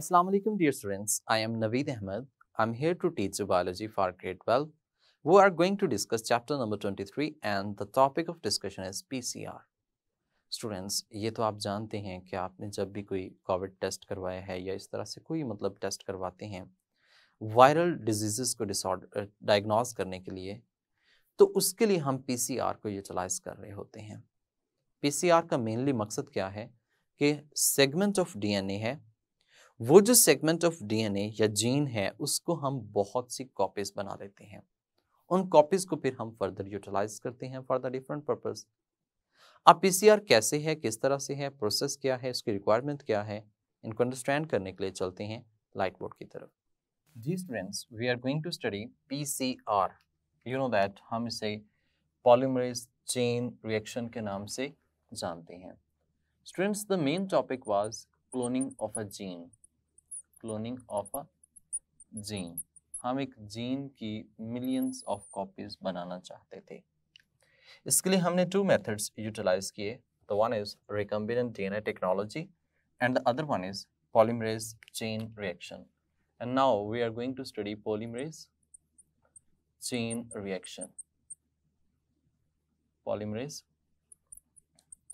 Assalamu alaikum dear students, I am Naveed Ahmed. I'm here to teach you biology for grade 12. We are going to discuss chapter number 23 and the topic of discussion is PCR. Students ये तो आप जानते हैं कि आपने जब भी कोई कोविड टेस्ट करवाया है या इस तरह से कोई मतलब टेस्ट करवाते हैं वायरल डिजीज़ को डिसऑर्डर डायग्नोज करने के लिए तो उसके लिए हम पीसीआर को यूटिलाइज कर रहे होते हैं पीसीआर का मेनली मकसद क्या है कि सेगमेंट ऑफ डीएनए है वो जो सेगमेंट ऑफ डीएनए या जीन है उसको हम बहुत सी कॉपीज बना लेते हैं उन कॉपीज को फिर हम फर्दर यूटिलाइज करते हैं फॉर द डिफरेंट पर्पज अब पीसीआर कैसे है किस तरह से है प्रोसेस क्या है उसकी रिक्वायरमेंट क्या है इनको अंडरस्टैंड करने के लिए चलते हैं लाइट बोर्ड की तरफ जी students we are going to study are you know that हम इसे पॉलीमरेज चेन रिएक्शन के नाम से जानते हैं students the main topic was cloning of a gene cloning of a gene हम एक जीन की मिलियंस ऑफ कॉपीज बनाना चाहते थे इसके लिए हमने टू मेथड्स यूटिलाइज किए the one is recombinant DNA technology and the other one is polymerase chain reaction and now we are going to study polymerase chain reaction polymerase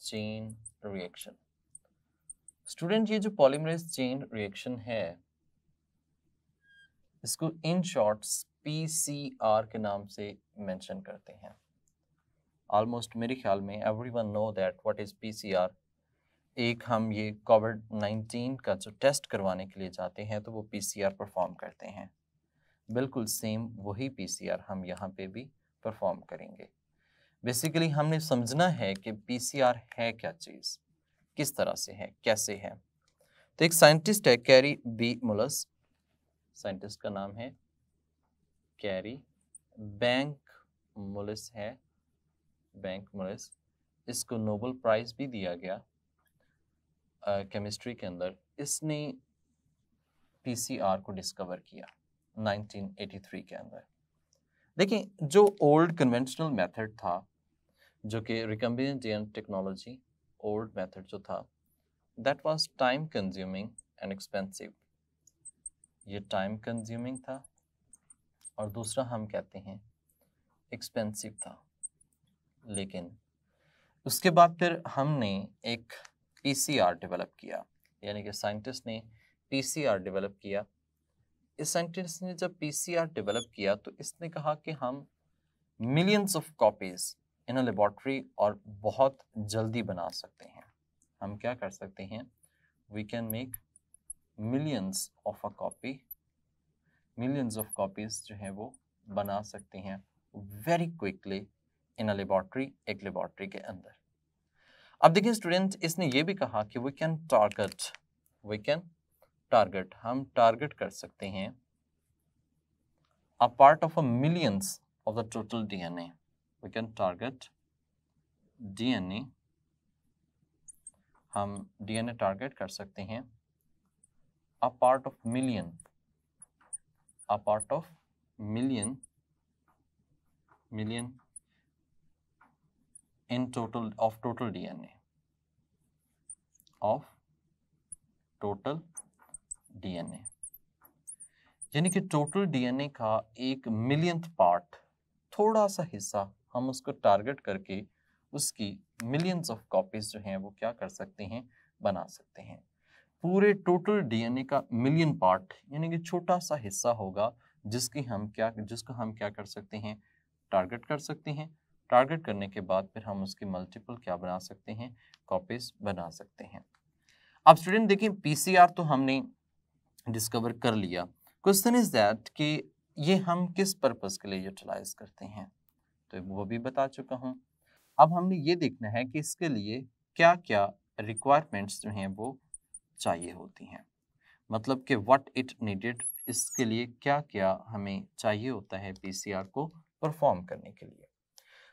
chain reaction student ये जो polymerase chain reaction है इसको in short PCR के नाम से mention करते हैं almost मेरे ख्याल में everyone know that what is PCR एक हम ये कोविड 19 का जो टेस्ट करवाने के लिए जाते हैं तो वो पीसीआर परफॉर्म करते हैं बिल्कुल सेम वही पीसीआर हम यहाँ पे भी परफॉर्म करेंगे बेसिकली हमने समझना है कि पीसीआर है क्या चीज़ किस तरह से है कैसे है तो एक साइंटिस्ट है कैरी बी मुलस साइंटिस्ट का नाम है कैरी बैंक मुलिस है बैंक मुलिस इसको नोबल प्राइज भी दिया गया केमिस्ट्री के अंदर इसने पीसीआर को डिस्कवर किया 1983 के अंदर देखिए जो ओल्ड कन्वेंशनल मेथड था जो कि रिकम्बिनेंट टेक्नोलॉजी ओल्ड मेथड जो था that was time consuming and expensive ये टाइम कंज्यूमिंग था और दूसरा हम कहते हैं एक्सपेंसिव था लेकिन उसके बाद फिर हमने एक पीसीआर डेवलप किया यानी कि साइंटिस्ट ने पीसीआर डेवलप किया इस साइंटिस्ट ने जब पीसीआर डेवलप किया तो इसने कहा कि हम millions of copies in laboratory और बहुत जल्दी बना सकते हैं हम क्या कर सकते हैं we can make millions of a copy millions of copies जो हैं वो बना सकते हैं very quickly in a laboratory एक लेबॉर्ट्री के अंदर अब देखिए स्टूडेंट इसने ये भी कहा कि we can target we can target हम टारगेट कर सकते हैं a part of a millions of the total DNA we can target DNA हम डीएनए टारगेट कर सकते हैं a part of million a part of million million in total of total DNA of total DNA यानी कि total DNA का एक millionth part थोड़ा सा हिस्सा हम उसको टारगेट करके उसकी मिलियंस ऑफ कॉपीज जो हैं वो क्या कर सकते हैं बना सकते हैं पूरे टोटल डीएनए का मिलियन पार्ट यानी कि छोटा सा हिस्सा होगा जिसकी हम क्या जिसको हम क्या कर सकते हैं टारगेट कर सकते हैं टारगेट करने के बाद फिर हम उसकी मल्टीपल क्या बना सकते हैं कॉपीज बना सकते हैं अब स्टूडेंट देखिए पीसीआर तो हमने डिस्कवर कर लिया क्वेश्चन इज दैट कि ये हम किस पर्पज़ के लिए यूटिलाइज करते हैं तो वो भी बता चुका हूँ अब हमने ये देखना है कि इसके लिए क्या क्या रिक्वायरमेंट्स जो हैं वो चाहिए होती हैं मतलब कि व्हाट इट नीडेड इसके लिए क्या क्या हमें चाहिए होता है पीसीआर को परफॉर्म करने के लिए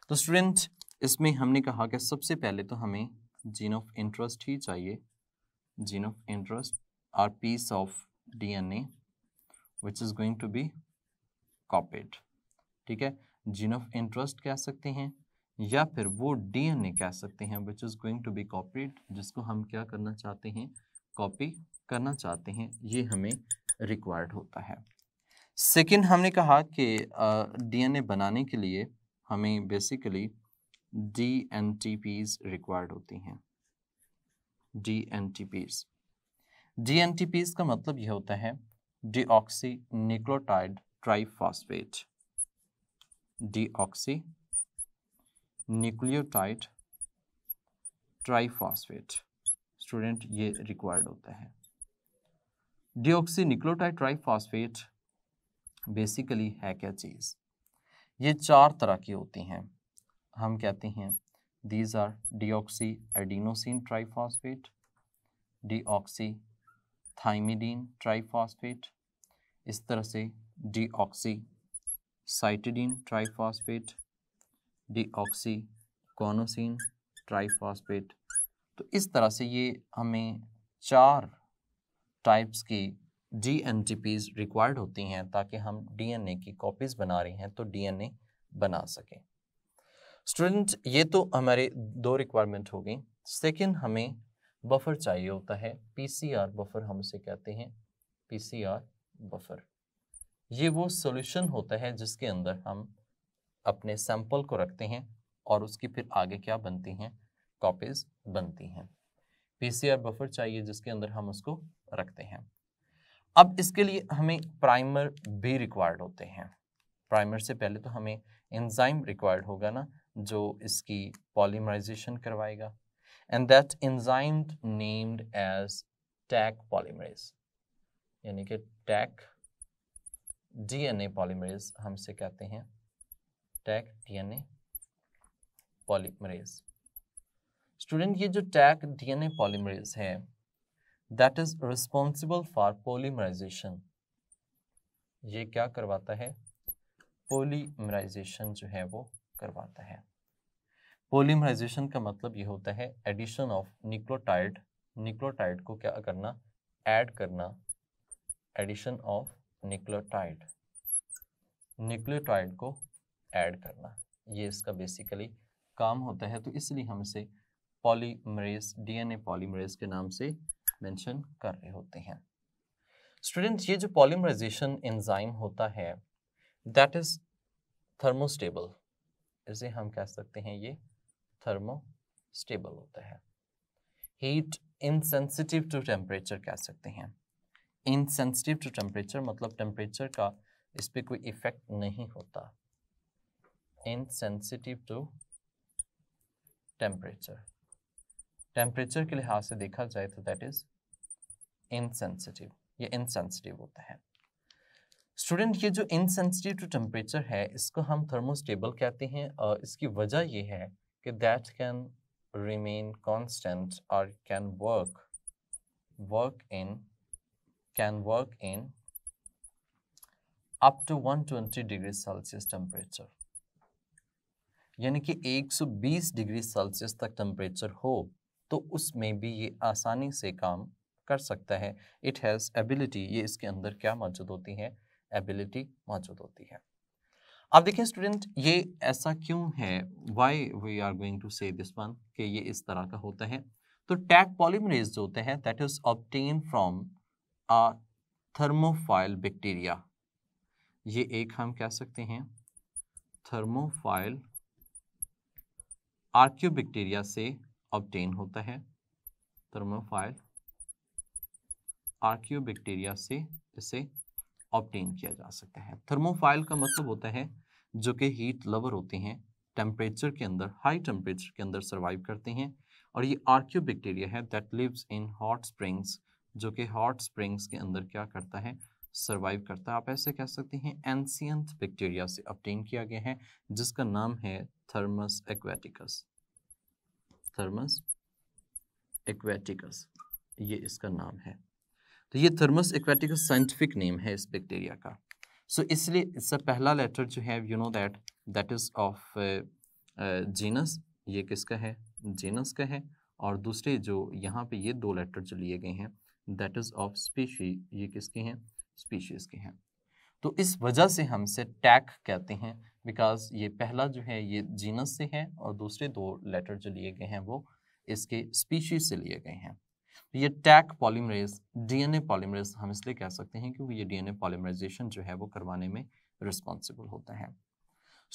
तो स्टूडेंट इसमें हमने कहा कि सबसे पहले तो हमें जीन ऑफ इंटरेस्ट ही चाहिए gene of interest are piece of DNA which is going to be copied ठीक है जीन ऑफ इंटरेस्ट कह सकते हैं या फिर वो डीएनए कह सकते हैं which is going to be copied जिसको हम क्या करना चाहते हैं कॉपी करना चाहते हैं ये हमें रिक्वायर्ड होता है सेकेंड हमने कहा कि डीएनए बनाने के लिए हमें basically D N T Ps required होती हैं D N T Ps D N T Ps का मतलब यह होता है oxy nucleotide triphosphate deoxy nucleotide triphosphate student ये रिक्वायर्ड होता है डीऑक्सी न्यूक्लियोटाइड ट्राइफॉस्फेट बेसिकली है क्या चीज़ ये चार तरह की होती हैं हम कहते हैं these are deoxy adenosine triphosphate deoxy thymidine triphosphate इस तरह से deoxy cytidine triphosphate deoxy guanosine triphosphate तो इस तरह से ये हमें चार टाइप्स की D N T Ps required होती हैं ताकि हम डी एन ए की कॉपीज़ बना रहे हैं तो डी एन ए बना सकें स्टूडेंट ये तो हमारे दो रिक्वायरमेंट हो गई सेकेंड हमें बफर चाहिए होता है पी सी आर बफर हम उसे कहते हैं पी सी आर बफर ये वो सॉल्यूशन होता है जिसके अंदर हम अपने सैंपल को रखते हैं और उसकी फिर आगे क्या बनती हैं कॉपीज बनती हैं पीसीआर बफर चाहिए जिसके अंदर हम उसको रखते हैं अब इसके लिए हमें प्राइमर भी रिक्वायर्ड होते हैं प्राइमर से पहले तो हमें एंजाइम रिक्वायर्ड होगा ना जो इसकी पॉलीमराइजेशन करवाएगा and that enzyme named as Taq polymerase यानी कि टैक डीएनए पॉलीमरेज हमसे कहते हैं टैक डीएनए पॉलीमरेज स्टूडेंट ये जो टैक डीएनए पॉलीमरेज है that is responsible for polymerization ये क्या करवाता है पोलीमराइजेशन जो है वो करवाता है पोलीमराइजेशन का मतलब ये होता है एडिशन ऑफ निक्लोटाइड निक्लोटाइड को क्या करना ऐड करना एडिशन ऑफ निक्लोटाइड निक्लोटाइड को ऐड करना ये इसका बेसिकली काम होता है तो इसलिए हम इसे पॉलीमरेज डीएनए पॉलीमरेज के नाम से मेंशन कर रहे होते हैं स्टूडेंट्स ये जो पॉलीमराइजेशन एंजाइम होता है दैट इज थर्मोस्टेबल इसे हम कह सकते हैं ये थर्मोस्टेबल होता है हीट इनसेंसिटिव टू टेम्परेचर कह सकते हैं इनसेंसिटिव टू टेम्परेचर मतलब टेम्परेचर का इस पर कोई इफेक्ट नहीं होता इनसेंसिटिव टू टेम्परेचर टेम्परेचर के लिहाज से देखा जाए तो दैट इज इनसेंसिटिव ये इनसेंसिटिव होता है स्टूडेंट ये जो इनसेंसिटिव टू टेम्परेचर है इसको हम थर्मोस्टेबल कहते हैं और इसकी वजह ये है कि दैट कैन रिमेन कॉन्स्टेंट और can work work in can work in up to 120 degree celsius temperature यानी कि 120 डिग्री सेल्सियस तक टेम्परेचर हो तो उसमें भी ये आसानी से काम कर सकता है इट हैज़ एबिलिटी ये इसके अंदर क्या मौजूद होती है एबिलिटी मौजूद होती है अब देखिए स्टूडेंट ये ऐसा क्यों है why we are going to say this one कि ये इस तरह का होता है तो टैग पॉलीमरेज जो होते हैं that is obtain from a thermophile bacteria ये एक हम कह सकते हैं थर्मोफाइल आर्क्योबैक्टीरिया से ऑब्टेन होता है थर्मोफाइल आर्क्योबैक्टीरिया से इसे ऑब्टेन किया जा सकता है थर्मोफाइल का मतलब होता है जो कि हीट लवर होते हैं टेम्परेचर के अंदर हाई टेम्परेचर के अंदर सर्वाइव करते हैं और ये बैक्टीरिया है that lives in hot springs जो कि हॉट स्प्रिंग्स के अंदर क्या करता है सर्वाइव करता है आप ऐसे कह सकते हैं एंसियंट बैक्टीरिया से अपटेन किया गया है जिसका नाम है थर्मस एक्वेटिकस थर्मस एक्वेटिकस ये इसका नाम है तो ये थर्मस एक्वेटिकस साइंटिफिक नेम है इस बैक्टीरिया का सो so, इसलिए इसका पहला लेटर जो है you know that that is of genus ये किसका है जीनस का है और दूसरे जो यहाँ पे ये दो लेटर जो लिए गए हैं दैट इज ऑफ स्पीशी ये किसके हैं स्पीशीज के हैं तो इस वजह से हम इसे टैक कहते हैं बिकॉज ये पहला जो है ये जीनस से है और दूसरे दो लेटर जो लिए गए हैं वो इसके स्पीशीज से लिए गए हैं तो ये टैक पॉलीमरेज डीएनए पॉलीमरेज हम इसलिए कह सकते हैं क्योंकि ये डीएनए पॉलीमराइजेशन जो है वो करवाने में रिस्पॉन्सिबल होता है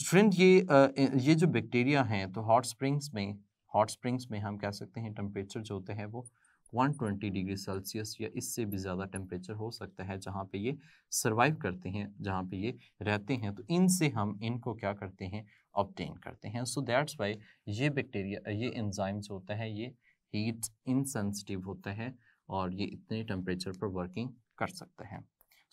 स्टूडेंट ये ये जो बैक्टीरिया हैं तो हॉट स्प्रिंग्स में हॉट स्प्रिंग्स में हम कह सकते हैं टेम्परेचर जो होता है वो 120 डिग्री सेल्सियस या इससे भी ज़्यादा टेम्परेचर हो सकता है जहाँ पे ये सर्वाइव करते हैं जहाँ पे ये रहते हैं तो इनसे हम इनको क्या करते हैं ऑप्टेन करते हैं सो दैट्स वाई ये बैक्टीरिया ये एंजाइम्स होता है ये हीट इनसेंसिटिव होता है और ये इतने टेम्परेचर पर वर्किंग कर सकता है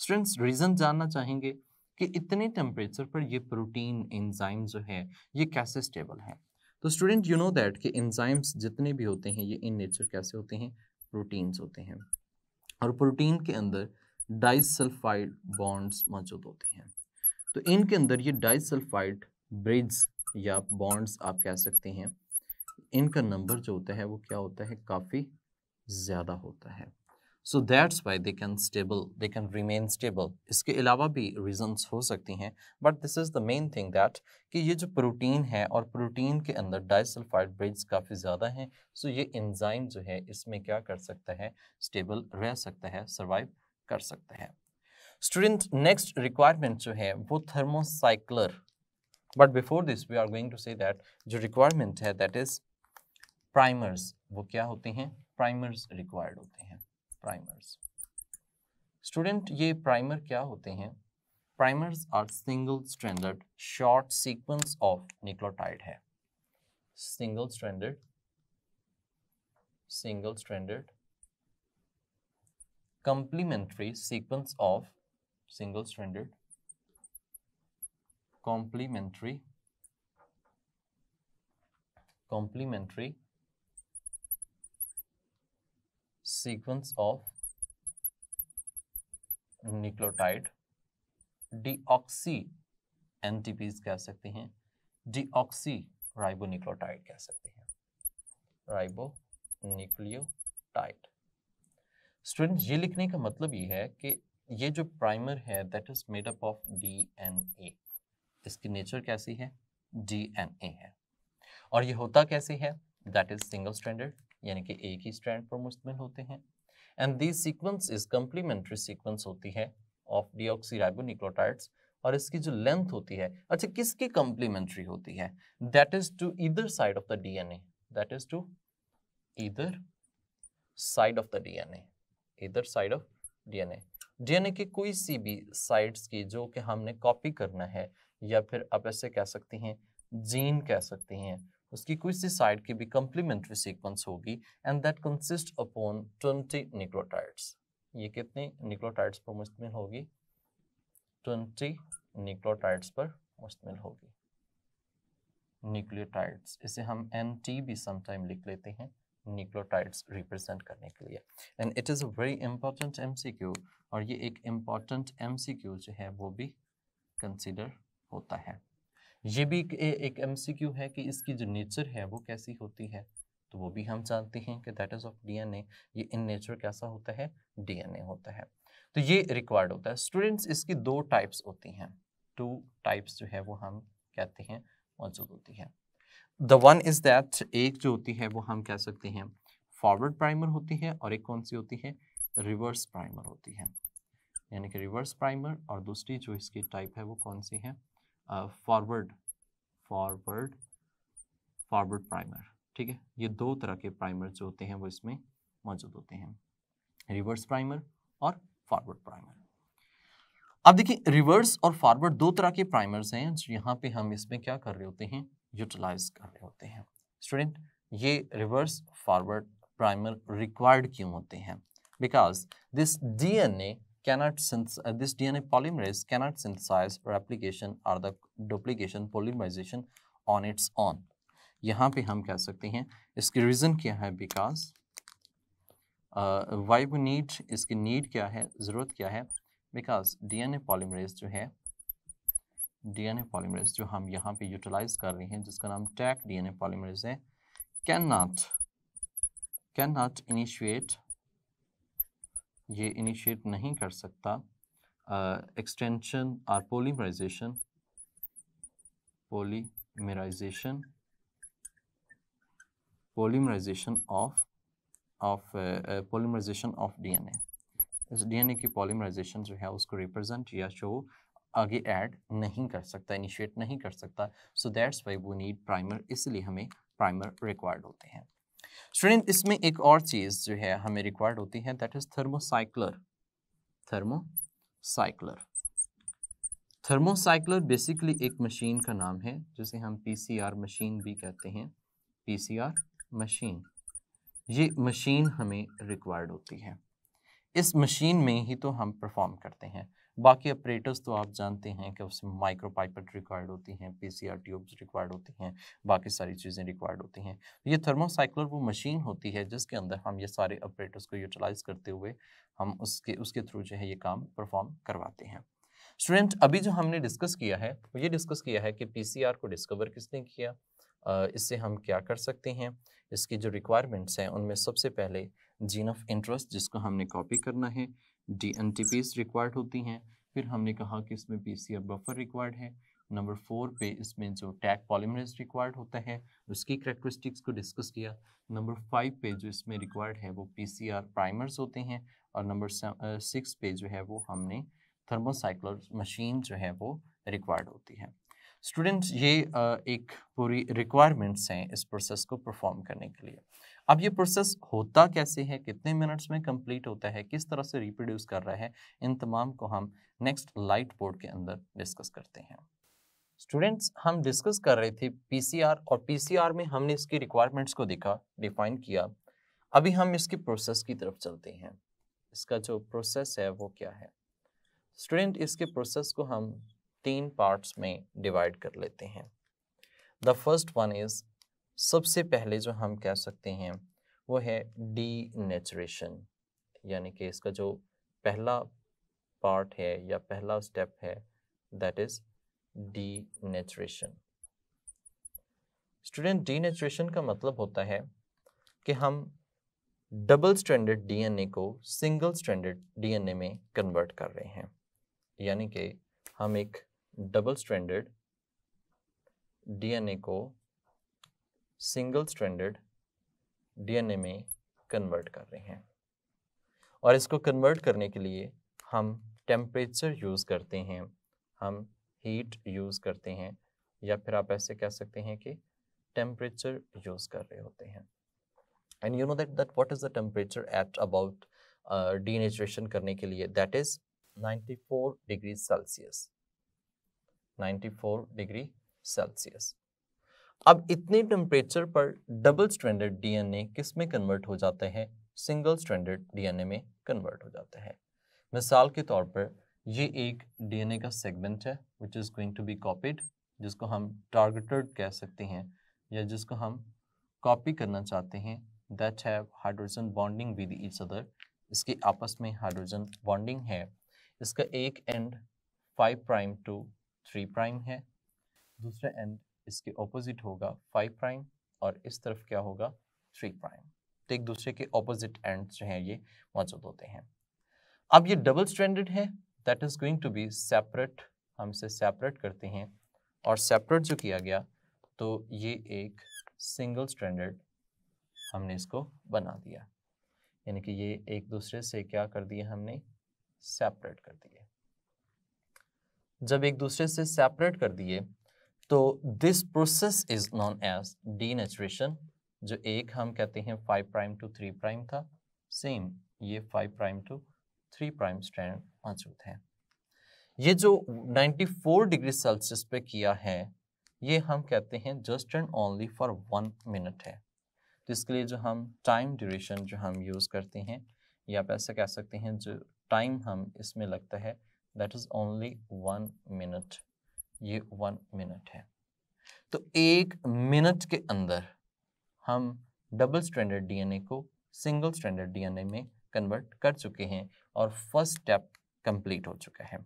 स्टूडेंट्स रीज़न जानना चाहेंगे कि इतने टेम्परेचर पर ये प्रोटीन एंजाइम जो है ये कैसे स्टेबल है तो स्टूडेंट यू नो दैट कि इंजाइम्स जितने भी होते हैं ये इन नेचर कैसे होते हैं प्रोटीन्स होते हैं और प्रोटीन के अंदर डाइसल्फाइड बॉन्ड्स मौजूद होते हैं तो इनके अंदर ये डाइसल्फाइड ब्रिज या बॉन्ड्स आप कह सकते हैं इनका नंबर जो होता है वो क्या होता है काफ़ी ज़्यादा होता है so that's why they can stable they can remain stable इसके अलावा भी रीजन्स हो सकती हैं but this is the main thing that कि ये जो प्रोटीन है और प्रोटीन के अंदर डाइसल्फाइड ब्रिज काफ़ी ज़्यादा हैं सो ये इंजाइम जो है इसमें क्या कर सकता है स्टेबल रह सकता है सर्वाइव कर सकता है स्टूडेंट नेक्स्ट रिक्वायरमेंट जो है वो thermocycler but before this we are going to say that जो रिक्वायरमेंट है दैट इज़ प्राइमर्स वो क्या होते हैं प्राइमर्स रिक्वायर्ड होते हैं प्राइमर्स स्टूडेंट ये प्राइमर क्या होते हैं primers are single stranded short sequence of nucleotide है single stranded single stranded complementary sequence of single stranded complementary complementary sequence of nucleotide deoxy NTPs कह सकते हैं deoxy ribonucleotide कह सकते हैं राइबो स्टूडेंट ये लिखने का मतलब ये है कि ये जो प्राइमर है that is made up of DNA इसकी नेचर कैसी है डीएनए है और ये होता कैसे है दैट इज सिंगल स्टैंडर्ड यानी कि एक ही स्ट्रैंड पर मुश्तमिल होते हैं and this sequence is complementary sequence होती है ऑफ डिओक्सीराइबोनिक्लोटाइड्स और इसकी जो लेंथ होती है अच्छा किसकी कम्प्लीमेंट्री होती है दैट इज टू इधर side of the DNA that is to इधर side of the DNA either side of DNA DNA के कोई सी भी साइड्स की जो कि हमने कॉपी करना है या फिर आप ऐसे कह सकती हैं जीन कह सकती हैं उसकी कोई सी साइड की भी कंप्लीमेंट्री सीक्वेंस होगी and that consist upon twenty nucleotides ये कितने निक्लोटाइड्स पर मुश्तमिल होगी ट्वेंटी निक्लोटाइड्स पर मुश्तमिल होगी न्यूक्लियोटाइड्स इसे हम एन टी भी समटाइम लिख लेते हैं न्यूक्लियोटाइड्स रिप्रेजेंट करने के लिए and it is a very important M C Q और ये एक इम्पॉर्टेंट एम सी क्यू जो है वो भी कंसिडर होता है ये भी एक एम सी क्यू है कि इसकी जो नेचर है वो कैसी होती है तो वो भी हम जानते हैं कि that is of D N A ये इन नेचर कैसा होता है डी एन ए होता है तो ये रिक्वायर्ड होता है स्टूडेंट्स इसकी दो टाइप्स होती हैं टू टाइप्स जो है वो हम कहते हैं मौजूद होती है द वन इज दैट एक जो होती है वो हम कह सकते हैं फॉरवर्ड प्राइमर होती है और एक कौन सी होती है रिवर्स प्राइमर होती है यानी कि रिवर्स प्राइमर और दूसरी जो इसकी टाइप है वो कौन सी है फॉरवर्ड फॉरवर्ड फॉरवर्ड प्राइमर ठीक है ये दो तरह के प्राइमर जो होते हैं वो इसमें मौजूद होते हैं रिवर्स प्राइमर और फॉरवर्ड प्राइमर अब देखिए रिवर्स और फॉरवर्ड दो तरह के प्राइमर्स हैं जो यहाँ पे हम इसमें क्या कर रहे होते हैं यूटिलाइज कर रहे होते हैं स्टूडेंट ये रिवर्स फॉरवर्ड प्राइमर रिक्वायर्ड क्यों होते हैं because this DNA cannot uh, this DNA polymerase cannot synthesize replication or the duplication polymerization on its own. यहाँ पे हम कह सकते हैं इसकी रीज़न क्या है बिकॉज वाई वी नीड इसकी नीड क्या है ज़रूरत क्या है बिकॉज डीएनए पॉलीमरेज जो है डीएनए पॉलीमरेज जो हम यहाँ पे यूटिलाइज कर रहे हैं जिसका नाम टैक डीएनए पॉलीमरेज है can not can not initiate ये इनिशिएट नहीं कर सकता एक्सटेंशन और polymerization polymerization polymerization of of polymerization of DNA इस डीएनए की पोलीमराइजेशन जो है उसको रिप्रेजेंट या शो आगे ऐड नहीं कर सकता इनिशिएट नहीं कर सकता सो दैट्स वाई वो नीड प्राइमर इसलिए हमें प्राइमर रिक्वायर्ड होते हैं स्टूडेंट इसमें एक और चीज़ जो है हमें रिक्वायर्ड होती है that is thermocycler thermocycler thermocycler basically एक मशीन का नाम है जिसे हम पीसीआर मशीन भी कहते हैं पीसीआर मशीन ये मशीन हमें रिक्वायर्ड होती है इस मशीन में ही तो हम परफॉर्म करते हैं बाकी ऑपरेटर्स तो आप जानते हैं कि उसमें पाइपेट रिक्वायर्ड होती हैं पीसीआर ट्यूब्स रिक्वायर्ड होती हैं बाकी सारी चीज़ें रिक्वायर्ड होती हैं तो ये थर्मोसाइक्लर वो मशीन होती है जिसके अंदर हम ये सारे ऑपरेटर्स को यूटिलाइज करते हुए हम उसके उसके थ्रू जो है ये काम परफॉर्म करवाते हैं स्टूडेंट अभी जो हमने डिस्कस किया है वो ये डिस्कस किया है कि पी को डिस्कवर किसने किया इससे हम क्या कर सकते हैं इसकी जो रिक्वायरमेंट्स हैं उनमें सबसे पहले जीन ऑफ इंटरेस्ट जिसको हमने कॉपी करना है डी एन टी रिक्वायर्ड होती हैं फिर हमने कहा कि इसमें पी सी बफर रिक्वायर्ड है नंबर फोर पे इसमें जो टैग पॉलीमरेज रिक्वायर्ड होता है उसकी करेक्टरिस्टिक्स को डिस्कस किया नंबर फाइव पे जो इसमें रिक्वायर्ड है वो पी सी आर प्राइमर्स होते हैं और नंबर सिक्स पे जो है वो हमने थर्मोसाइक्लर मशीन जो है वो रिक्वायर्ड होती है स्टूडेंट्स ये एक पूरी रिक्वायरमेंट्स हैं इस प्रोसेस को परफॉर्म करने के लिए अब ये प्रोसेस होता कैसे है कितने मिनट्स में कंप्लीट होता है किस तरह से रिप्रोड्यूस कर रहा है इन तमाम को हम नेक्स्ट लाइट बोर्ड के अंदर डिस्कस करते हैं स्टूडेंट्स हम डिस्कस कर रहे थे पीसीआर और पीसीआर में हमने इसकी रिक्वायरमेंट्स को देखा डिफाइन किया अभी हम इसकी प्रोसेस की तरफ चलते हैं इसका जो प्रोसेस है वो क्या है स्टूडेंट इसके प्रोसेस को हम तीन पार्ट्स में डिवाइड कर लेते हैं द फर्स्ट वन इज सबसे पहले जो हम कह सकते हैं वो है डी नेचुरेशन यानी कि इसका जो पहला पार्ट है या पहला स्टेप है that is denaturation student denaturation का मतलब होता है कि हम डबल स्टैंडर्ड डीएनए को सिंगल स्टैंडर्ड डीएनए में कन्वर्ट कर रहे हैं यानी कि हम एक डबल स्टैंडर्ड डीएनए को सिंगल स्टैंडर्ड डीएनए में कन्वर्ट कर रहे हैं और इसको कन्वर्ट करने के लिए हम टेम्परेचर यूज़ करते हैं हम हीट यूज़ करते हैं या फिर आप ऐसे कह सकते हैं कि टेम्परेचर यूज़ कर रहे होते हैं and you know that that what is the temperature at about denaturation करने के लिए that is 94 degree Celsius 94 degree Celsius अब इतने टेम्परेचर पर डबल स्टैंडर्ड डीएनए किस में कन्वर्ट हो जाते हैं सिंगल स्टैंडर्ड डीएनए में कन्वर्ट हो जाते हैं मिसाल के तौर पर ये एक डीएनए का सेगमेंट है which is going to be copied जिसको हम टारगेटेड कह सकते हैं या जिसको हम कॉपी करना चाहते हैं that have hydrogen bonding with each other इसकी आपस में हाइड्रोजन बॉन्डिंग है इसका एक end five prime to three prime है दूसरा एंड इसके ऑपोजिट होगा फाइव प्राइम और इस तरफ क्या होगा थ्री प्राइम तो एक दूसरे के ऑपोजिट एंड जो हैं ये मौजूद होते हैं अब ये डबल स्टैंडर्ड है that is going to be separate हम इसे सेपरेट करते हैं और सेपरेट जो किया गया तो ये एक सिंगल स्टैंडर्ड हमने इसको बना दिया यानी कि ये एक दूसरे से क्या कर दिया हमने सेपरेट कर दिए जब एक दूसरे से सेपरेट कर दिए तो this process is known as denaturation जो एक हम कहते हैं five prime to three prime था सेम ये five prime to three prime stand मौजूद है ये जो 94 डिग्री सेल्सियस पे किया है ये हम कहते हैं just and only for one minute है तो इसके लिए जो हम टाइम ड्यूरेशन जो हम यूज़ करते हैं या आप ऐसा कह सकते हैं जो टाइम हम इसमें लगता है that is only one minute ये वन मिनट है तो एक मिनट के अंदर हम डबल स्टैंडर्ड डीएनए को सिंगल स्टैंडर्ड डीएनए में कन्वर्ट कर चुके हैं और फर्स्ट स्टेप कंप्लीट हो चुका है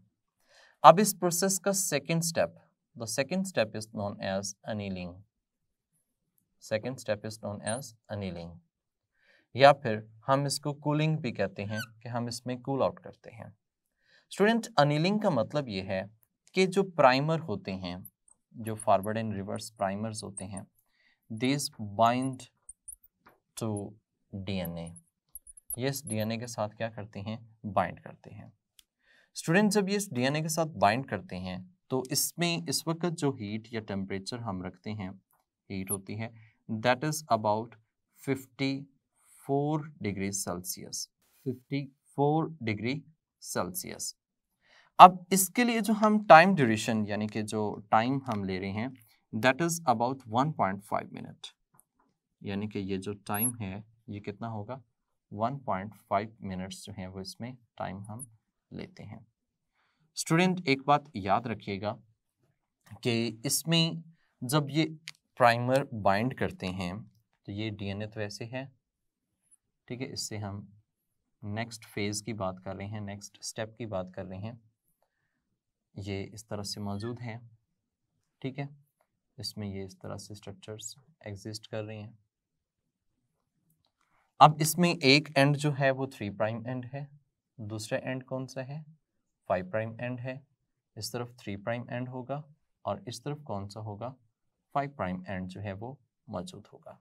अब इस प्रोसेस का second step the second step is known as annealing second step is known as annealing या फिर हम इसको कूलिंग भी कहते हैं कि हम इसमें कूल आउट करते हैं स्टूडेंट अनिलिंग का मतलब यह है के जो प्राइमर होते हैं जो फॉरवर्ड एंड रिवर्स प्राइमर्स होते हैं this bind to DNA D N DNA के साथ क्या करते हैं बाइंड करते हैं स्टूडेंट जब ये इस डीएनए के साथ बाइंड करते हैं तो इसमें इस वक्त जो हीट या टेम्परेचर हम रखते हैं हीट होती है that is about 54 degree Celsius 54 degree Celsius अब इसके लिए जो हम टाइम ड्यूरेशन यानी कि जो टाइम हम ले रहे हैं दैट इज़ अबाउट 1.5 मिनट यानी कि ये जो टाइम है ये कितना होगा 1.5 मिनट्स जो हैं वो इसमें टाइम हम लेते हैं स्टूडेंट एक बात याद रखिएगा कि इसमें जब ये प्राइमर बाइंड करते हैं तो ये डीएनए तो वैसे है ठीक है इससे हम नेक्स्ट फेज़ की बात कर रहे हैं नेक्स्ट स्टेप की बात कर रहे हैं ये इस तरह से मौजूद हैं ठीक है इसमें ये इस तरह से स्ट्रक्चर्स एग्जिस्ट कर रही हैं अब इसमें एक एंड जो है वो थ्री प्राइम एंड है दूसरा एंड कौन सा है फाइव प्राइम एंड है इस तरफ थ्री प्राइम एंड होगा और इस तरफ कौन सा होगा फाइव प्राइम एंड जो है वो मौजूद होगा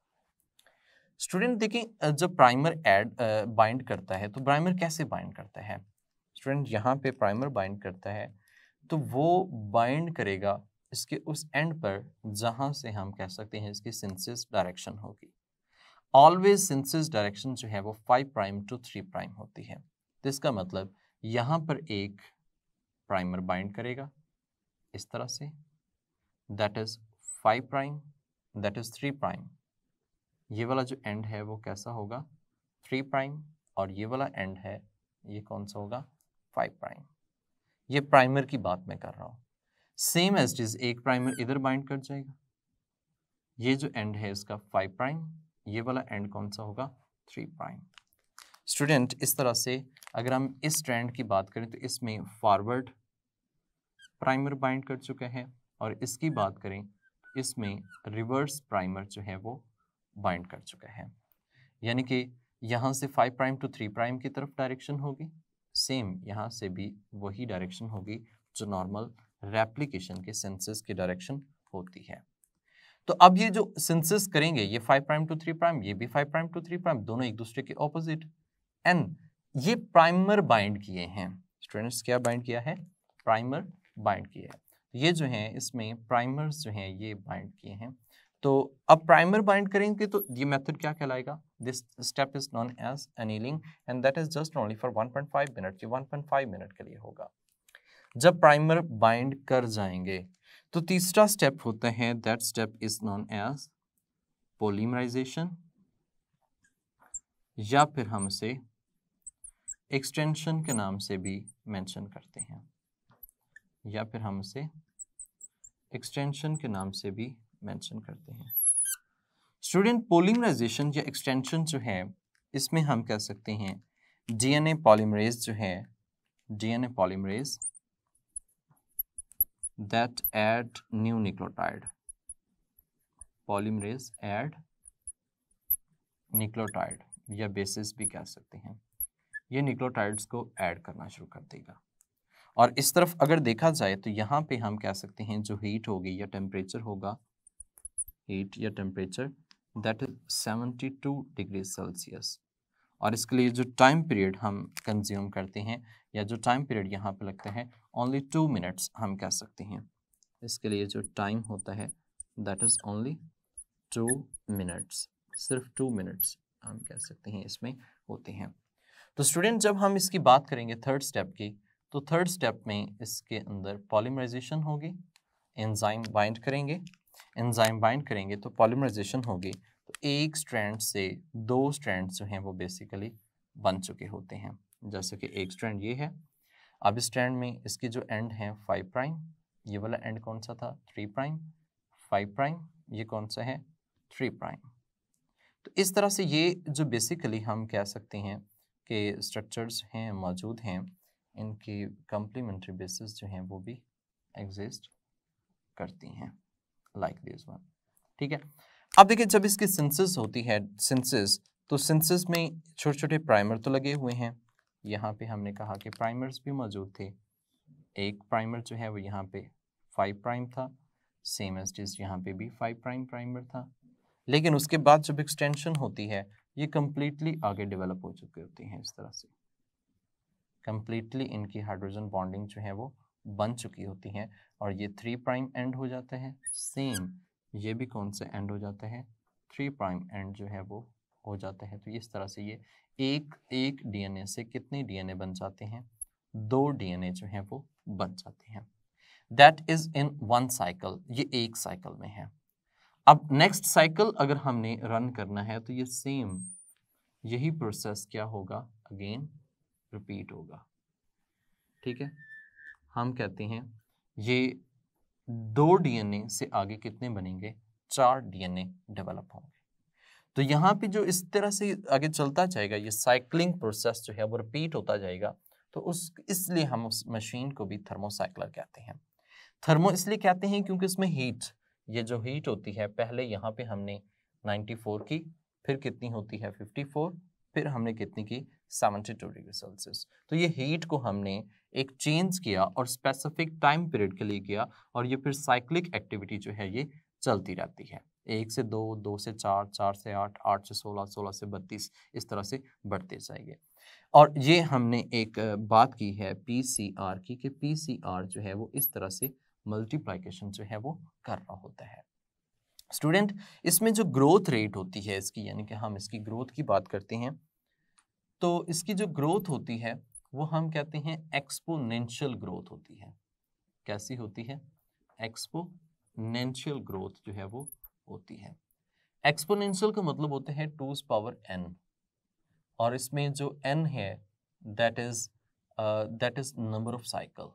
स्टूडेंट देखें जब प्राइमर एड बाइंड करता है तो प्राइमर कैसे बाइंड करता है स्टूडेंट यहाँ पे प्राइमर बाइंड करता है तो वो बाइंड करेगा इसके उस एंड पर जहाँ से हम कह सकते हैं इसकी सिंसिस डायरेक्शन होगी ऑलवेज सिंसिस डायरेक्शन जो है वो five prime to three prime होती है तो इसका मतलब यहाँ पर एक प्राइमर बाइंड करेगा इस तरह से that is five prime that is three prime ये वाला जो एंड है वो कैसा होगा थ्री प्राइम और ये वाला एंड है ये कौन सा होगा फाइव प्राइम ये प्राइमर की बात मैं कर रहा हूँ सेम एज इज़ एक प्राइमर इधर बाइंड कर जाएगा ये जो एंड है इसका फाइव प्राइम ये वाला एंड कौन सा होगा थ्री प्राइम स्टूडेंट इस तरह से अगर हम इस ट्रेंड की बात करें तो इसमें फॉरवर्ड प्राइमर बाइंड कर चुके हैं और इसकी बात करें तो इसमें रिवर्स प्राइमर जो है वो बाइंड कर चुका है यानी कि यहाँ से five prime to three prime की तरफ डायरेक्शन होगी सेम यहाँ से भी वही डायरेक्शन होगी जो नॉर्मल रेप्लीकेशन के सेंसेस की डायरेक्शन होती है तो अब ये जो सेंसेस करेंगे ये five prime to three prime ये भी five prime to three prime दोनों एक दूसरे के ऑपोजिट एंड ये प्राइमर बाइंड किए हैं स्टूडेंट्स क्या बाइंड किया है प्राइमर बाइंड किया है ये जो है इसमें प्राइमर्स जो है ये बाइंड किए हैं तो अब प्राइमर बाइंड करेंगे तो ये मेथड क्या कहलाएगा this step is known as annealing and that is just only for 1.5 minute ये 1.5 मिनट के लिए होगा जब प्राइमर बाइंड कर जाएंगे तो तीसरा स्टेप होता है that step is known as polymerization या फिर हम इसे एक्सटेंशन के नाम से भी मेंशन करते हैं या फिर हम इसे एक्सटेंशन के नाम से भी मेंशन करते हैं स्टूडेंट पोलिमराइजेशन या एक्सटेंशन जो है इसमें हम कह सकते हैं डीएनए पॉलीमरेज जो है DNA polymerase that add new nucleotide polymerase add nucleotide या बेसिस भी कह सकते हैं ये निक्लोटाइड्स को ऐड करना शुरू कर देगा और इस तरफ अगर देखा जाए तो यहाँ पे हम कह सकते हैं जो हीट होगी या टेम्परेचर होगा हीट या temperature that is seventy two degree Celsius और इसके लिए जो टाइम पीरियड हम कंज्यूम करते हैं या जो टाइम पीरियड यहाँ पे लगता है ओनली टू मिनट्स हम कह सकते हैं इसके लिए जो टाइम होता है that is only two minutes सिर्फ टू मिनट्स हम कह सकते हैं इसमें होते हैं तो स्टूडेंट जब हम इसकी बात करेंगे थर्ड स्टेप की तो थर्ड स्टेप में इसके अंदर पॉलीमराइजेशन होगी एंजाइम बाइंड करेंगे एंजाइम बाइंड करेंगे तो पॉलीमराइजेशन होगी तो एक स्ट्रैंड से दो स्ट्रैंड जो हैं वो बेसिकली बन चुके होते हैं जैसे कि एक स्ट्रैंड ये है अब स्ट्रैंड में इसके जो एंड हैं फाइव प्राइम ये वाला एंड कौन सा था थ्री प्राइम फाइव प्राइम ये कौन सा है थ्री प्राइम तो इस तरह से ये जो बेसिकली हम कह सकते हैं कि स्ट्रक्चर्स हैं मौजूद हैं इनकी कंप्लीमेंट्री बेसिस जो हैं वो भी एग्जिस्ट करती हैं लाइक दिस वन ठीक है अब देखिए जब इसकी सेंसेस होती है सेंसेस तो सेंसेस में छोटे छोटे प्राइमर तो लगे हुए हैं यहाँ पे हमने कहा कि प्राइमर्स भी मौजूद थे एक प्राइमर जो है वो यहाँ पे फाइव प्राइम था सेम एज डिज यहाँ पे भी फाइव प्राइम प्राइमर था लेकिन उसके बाद जब एक्सटेंशन होती है ये कम्प्लीटली आगे डेवलप हो चुके होते हैं इस तरह से कम्प्लीटली इनकी हाइड्रोजन बॉन्डिंग जो है वो बन चुकी होती हैं और ये थ्री प्राइम एंड हो जाते हैं सेम ये भी कौन से एंड हो जाते हैं थ्री प्राइम एंड जो है वो हो जाते हैं तो इस तरह से ये एक एक डीएनए से कितने डीएनए बन जाते हैं दो डीएनए जो है वो बन जाते हैं that is in one cycle ये एक साइकिल में है अब नेक्स्ट साइकिल अगर हमने रन करना है तो ये सेम यही प्रोसेस क्या होगा अगेन रिपीट होगा ठीक है हम कहते हैं ये दो डीएनए से आगे कितने बनेंगे चार डीएनए डेवलप होंगे तो यहाँ पे जो इस तरह से आगे चलता जाएगा ये साइकिलिंग प्रोसेस जो है वो रिपीट होता जाएगा तो उस इसलिए हम उस मशीन को भी थर्मोसाइक्लर कहते हैं थर्मो इसलिए कहते हैं क्योंकि इसमें हीट ये जो हीट होती है पहले यहाँ पे हमने 94 की फिर कितनी होती है 54 फिर हमने कितनी की सेवेंटी टू डिग्री सेल्सियस तो ये हीट को हमने एक चेंज किया और स्पेसिफिक टाइम पीरियड के लिए किया और ये फिर साइक्लिक एक्टिविटी जो है ये चलती रहती है एक से दो दो से चार चार से आठ आठ से सोलह सोलह से बत्तीस इस तरह से बढ़ते जाएंगे और ये हमने एक बात की है पी सी आर की कि पी सी आर जो है वो इस तरह से मल्टीप्लाइकेशन जो है वो कर रहा होता है स्टूडेंट इसमें जो ग्रोथ रेट होती है इसकी यानी कि हम इसकी ग्रोथ की बात करते हैं तो इसकी जो ग्रोथ होती है वो हम कहते हैं एक्सपोनेंशियल ग्रोथ होती है कैसी होती है एक्सपोनेंशियल ग्रोथ जो है वो होती है एक्सपोनेंशियल का मतलब होते हैं टूज पावर एन और इसमें जो एन है that is that is number of cycle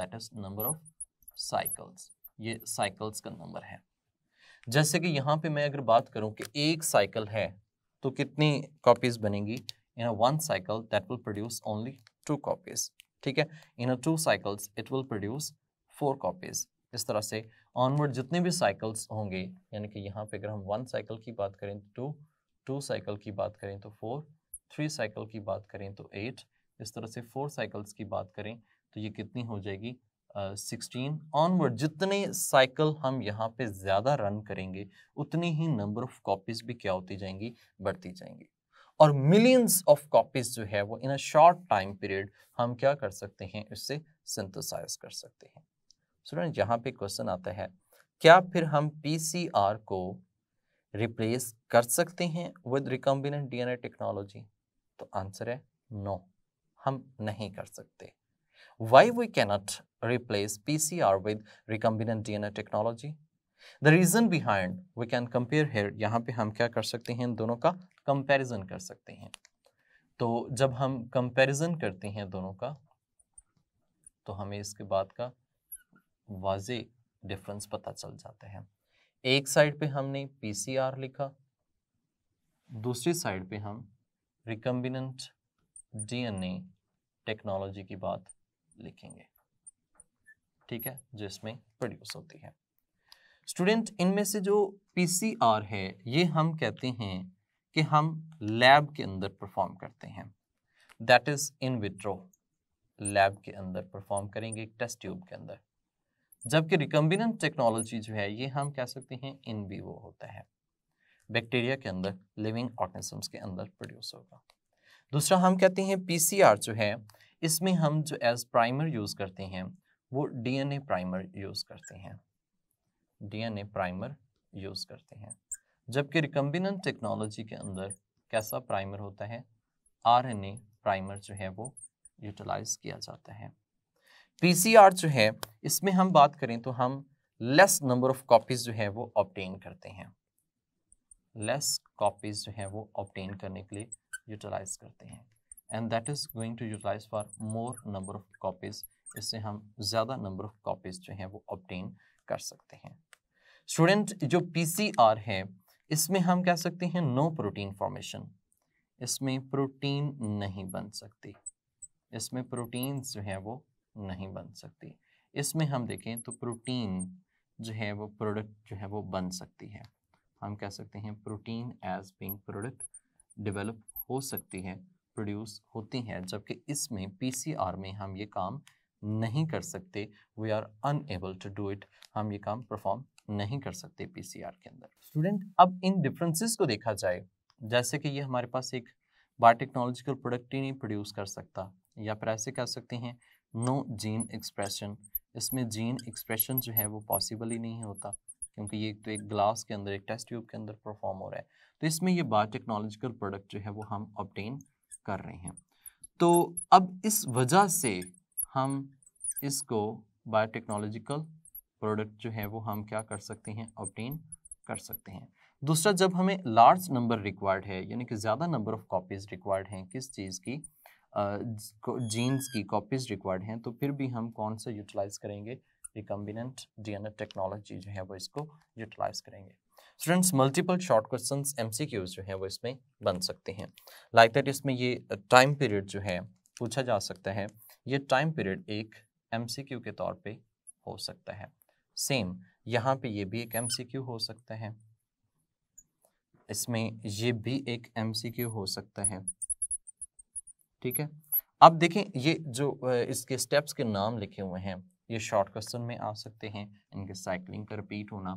that is number of cycles ये साइकिल्स का नंबर है जैसे कि यहाँ पे मैं अगर बात करूँ कि एक साइकिल है तो कितनी कॉपीज बनेंगी in a one cycle that will produce only two copies ठीक है in a two cycles it will produce four copies इस तरह से ऑनवर्ड जितने भी साइकिल्स होंगे यानी कि यहाँ पे अगर हम वन साइकिल की बात करें तो टू टू साइकिल की बात करें तो फोर थ्री साइकिल की बात करें तो एट इस तरह से फोर साइकिल्स की बात करें तो ये कितनी हो जाएगी सिक्सटीन uh, ऑनवर्ड जितने साइकिल हम यहाँ पे ज़्यादा रन करेंगे उतनी ही नंबर ऑफ कॉपीज़ भी क्या होती जाएंगी बढ़ती जाएंगी और मिलियंस ऑफ कॉपीज जो है वो in a short time period हम क्या कर सकते हैं इससे सिंथेसाइज कर सकते हैं स्टूडेंट यहाँ पे क्वेश्चन आता है क्या फिर हम पीसीआर को रिप्लेस कर सकते हैं विद रिकॉम्बिनेंट डीएनए टेक्नोलॉजी तो आंसर है नो no, हम नहीं कर सकते why we cannot replace PCR with recombinant DNA technology the reason behind we can compare here यहाँ पे हम क्या कर सकते हैं इन दोनों का कंपैरिजन कर सकते हैं तो जब हम कंपैरिजन करते हैं दोनों का तो हमें इसके बाद का वाजे डिफरेंस पता चल जाता है एक साइड पे हमने पीसीआर लिखा दूसरी साइड पे हम रिकम्बिनेंट डीएनए टेक्नोलॉजी की बात लिखेंगे ठीक है जिसमें प्रोड्यूस होती है स्टूडेंट इनमें से जो पीसीआर है ये हम कहते हैं कि हम लैब के अंदर परफॉर्म करते हैं that is in vitro lab के अंदर परफॉर्म करेंगे एक टेस्ट ट्यूब के अंदर जबकि रिकम्बिनेंट टेक्नोलॉजी जो है ये हम कह सकते हैं इन वीवो होता है बैक्टीरिया के अंदर लिविंग ऑर्गेनिजम्स के अंदर प्रोड्यूस होगा दूसरा हम कहते हैं पीसीआर जो है इसमें हम जो एज प्राइमर यूज़ करते हैं वो डीएनए प्राइमर यूज़ करते हैं डीएनए प्राइमर यूज़ करते हैं जबकि रिकम्बिनेंट टेक्नोलॉजी के अंदर कैसा प्राइमर होता है आरएनए प्राइमर जो है वो यूटिलाइज किया जाता है पीसीआर जो है इसमें हम बात करें तो हम लेस नंबर ऑफ कॉपीज जो है वो ऑप्टेन करते हैं लेस कॉपीज जो है वो ऑप्टेन करने के लिए यूटिलाइज करते हैं and that is going to utilize for more number of copies इससे हम ज़्यादा नंबर ऑफ कॉपीज जो हैं वो ऑप्टेन कर सकते हैं स्टूडेंट जो पी है इसमें हम कह सकते हैं नो प्रोटीन फॉर्मेशन इसमें प्रोटीन नहीं बन सकती इसमें प्रोटीन जो है वो नहीं बन सकती इसमें हम देखें तो प्रोटीन जो है वो प्रोडक्ट जो है वो बन सकती है हम कह सकते हैं protein as being product develop हो सकती है प्रोड्यूस होती है जबकि इसमें पीसीआर में हम ये काम नहीं कर सकते we are unable to do it हम ये काम परफॉर्म नहीं कर सकते पीसीआर के अंदर स्टूडेंट अब इन डिफरेंसेस को देखा जाए जैसे कि ये हमारे पास एक बायोटेक्नोलॉजिकल प्रोडक्ट ही नहीं प्रोड्यूस कर सकता या फिर ऐसे कह सकते हैं नो जीन एक्सप्रेशन इसमें जीन एक्सप्रेशन जो है वो पॉसिबल ही नहीं होता क्योंकि ये तो एक ग्लास के अंदर एक टेस्ट ट्यूब के अंदर परफॉर्म हो रहा है तो इसमें ये बायोटेक्नोलॉजिकल प्रोडक्ट जो है वो हम ऑप्टेन कर रहे हैं तो अब इस वजह से हम इसको बायोटेक्नोलॉजिकल प्रोडक्ट जो है वो हम क्या कर सकते हैं ऑप्टेन कर सकते हैं दूसरा जब हमें लार्ज नंबर रिक्वायर्ड है यानी कि ज़्यादा नंबर ऑफ़ कॉपीज़ रिक्वायर्ड हैं किस चीज़ की जीन्स की कॉपीज़ रिक्वायर्ड हैं तो फिर भी हम कौन सा यूटिलाइज़ करेंगे रिकम्बिनेंट डीएनए टेक्नोलॉजी जो है वो इसको यूटिलाइज़ करेंगे students multiple short question M जो हैं वो इसमें बन सकते हैं लाइक like दैट इसमें ये टाइम पीरियड जो है पूछा जा सकता है ये टाइम पीरियड एक एम के तौर पर हो सकता है सेम यहाँ पे ये भी एक एमसीक्यू हो सकता है इसमें ये भी एक एमसीक्यू हो सकता है ठीक है अब देखें ये जो इसके स्टेप्स के नाम लिखे हुए हैं ये शॉर्ट क्वेश्चन में आ सकते हैं इनके साइकिलिंग का रिपीट होना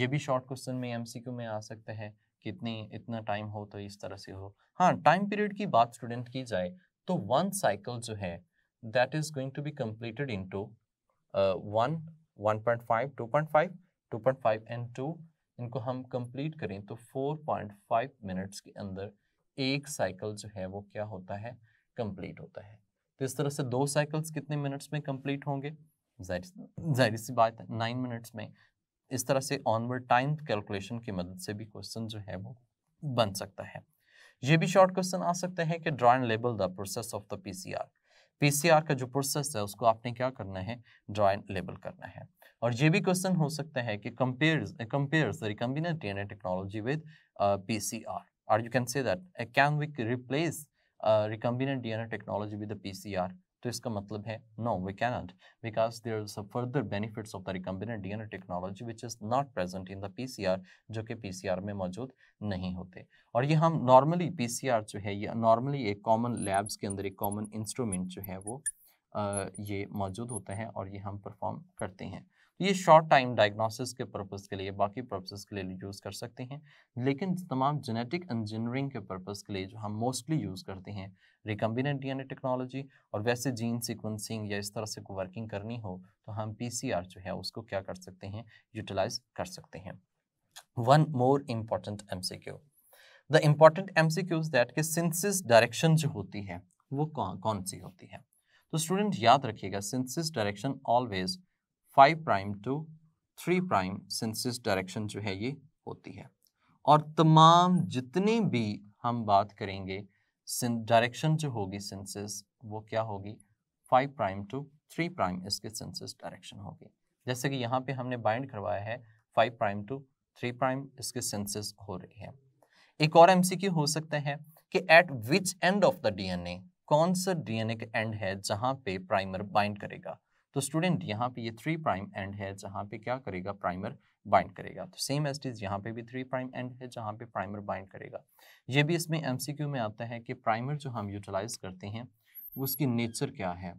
ये भी शॉर्ट क्वेश्चन में एमसीक्यू में आ सकता है कितने इतना टाइम हो तो इस तरह से हो हाँ टाइम पीरियड की बात स्टूडेंट की जाए तो वन साइकिल जो है that is going to be completed in two one and two इनको हम कंप्लीट करें तो 4.5 मिनट्स के अंदर एक साइकिल जो है वो क्या होता है कंप्लीट होता है तो इस तरह से दो साइकिल्स कितने मिनट्स में कंप्लीट होंगे जाहिर सी बात है नाइन मिनट्स में इस तरह से ऑनवर्ड टाइम कैलकुलेशन की मदद से भी क्वेश्चन जो है वो बन सकता है ये भी शॉर्ट क्वेश्चन आ सकता है कि draw and label the process of the PCR PCR का जो प्रोसेस है उसको आपने क्या करना है ड्रा लेबल करना है और ये भी क्वेश्चन हो सकता है कि compares compares the recombinant DNA technology with PCR or you can say that uh, can we replace uh, recombinant DNA technology with the PCR? तो इसका मतलब है no we cannot because there is further benefits of the N A technology which is not present in the P C R जो कि P C are में मौजूद नहीं होते और ये हम नॉर्मली पी सी आर जो है ये नॉर्मली एक कॉमन लैब्स के अंदर एक कॉमन इंस्ट्रूमेंट जो है वो आ, ये मौजूद होते हैं और ये हम परफॉर्म करते हैं ये शॉर्ट टाइम डायग्नोसिस के पर्पज़ के लिए बाकी पर्पसेस के लिए यूज़ कर सकते हैं लेकिन तमाम जेनेटिक इंजीनियरिंग के पर्पज़ के लिए जो हम मोस्टली यूज़ करते हैं एन डीएनए टेक्नोलॉजी और वैसे जीन सीक्वेंसिंग या इस तरह से वर्किंग करनी हो तो हम पीसीआर जो है उसको क्या कर सकते हैं यूटिलाइज कर सकते हैं one more important M C Q the important M C Qs that के सिंसिस डायरेक्शन जो होती है वो कौन कौन सी होती है तो स्टूडेंट याद रखिएगा synthesis direction always five prime to three prime synthesis direction जो है ये होती है और तमाम जितनी भी हम बात करेंगे डायरेक्शन जो होगी सेंसेस वो क्या होगी five prime to three prime इसके सेंसेस डायरेक्शन होगी जैसे कि यहाँ पे हमने बाइंड करवाया है five prime to three prime इसके सेंसेस हो रहे हैं एक और एमसीक्यू हो सकता है कि at which end of the DNA कौन सा डीएनए का एंड है जहाँ पे प्राइमर बाइंड करेगा तो स्टूडेंट यहाँ पे ये थ्री प्राइम एंड है जहाँ पे क्या करेगा प्राइमर बाइंड करेगा तो सेम एस टीज यहाँ पे भी थ्री प्राइम एंड है जहाँ पे प्राइमर बाइंड करेगा ये भी इसमें क्यू में आता है कि प्राइमर जो हम यूटिलाइज करते हैं उसकी नेचर क्या है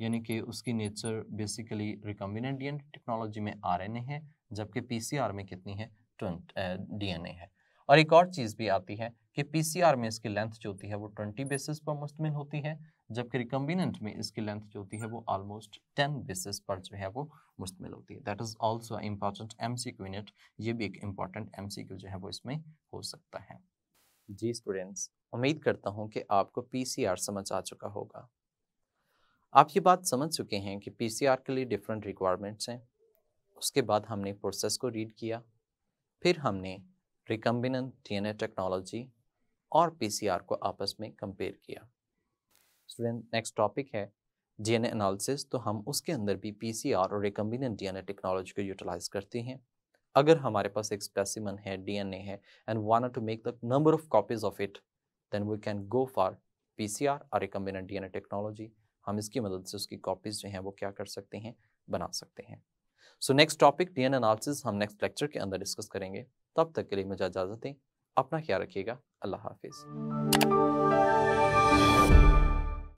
यानी कि उसकी नेचर बेसिकली रिकम्बिनेंट टेक्नोलॉजी में ए है जबकि आर में कितनी है ए है और एक और चीज़ भी आती है कि आर में इसकी लेंथ जो होती है वो ट्वेंटी बेसिस पर मुश्तमिल होती है जबकि रिकम्बिनेंट में इसकी लेंथ जो होती है वो ऑलमोस्ट टेन बेसिस पर जो है वो मुश्तमिल होती है that is also important M C Q unit ये भी एक इम्पॉर्टेंट एम सी क्यू जो है वो इसमें हो सकता है जी स्टूडेंट्स उम्मीद करता हूँ कि आपको पी सी आर समझ आ चुका होगा आप ये बात समझ चुके हैं कि पी सी आर के लिए डिफरेंट रिक्वायरमेंट्स हैं उसके बाद हमने प्रोसेस को रीड किया फिर हमने recombinant D N A technology और पी सी आर को आपस में कंपेयर किया स्टूडेंट नेक्स्ट टॉपिक है डीएनए एनालिसिस तो हम उसके अंदर भी पीसीआर और रिकम्बिनेंट डीएनए टेक्नोलॉजी को यूटिलाइज करते हैं अगर हमारे पास एक स्पेसिमन है डीएनए है and want to make the number of copies of it then we can go for PCR और रिकम्बिनेंट डीएनए टेक्नोलॉजी हम इसकी मदद से उसकी कॉपीज जो हैं वो क्या कर सकते हैं बना सकते हैं so next topic DNA analysis हम नेक्स्ट लेक्चर के अंदर डिस्कस करेंगे तब तक के लिए मुझे इजाज़त दें अपना ख्याल रखिएगा अल्लाह हाफिज़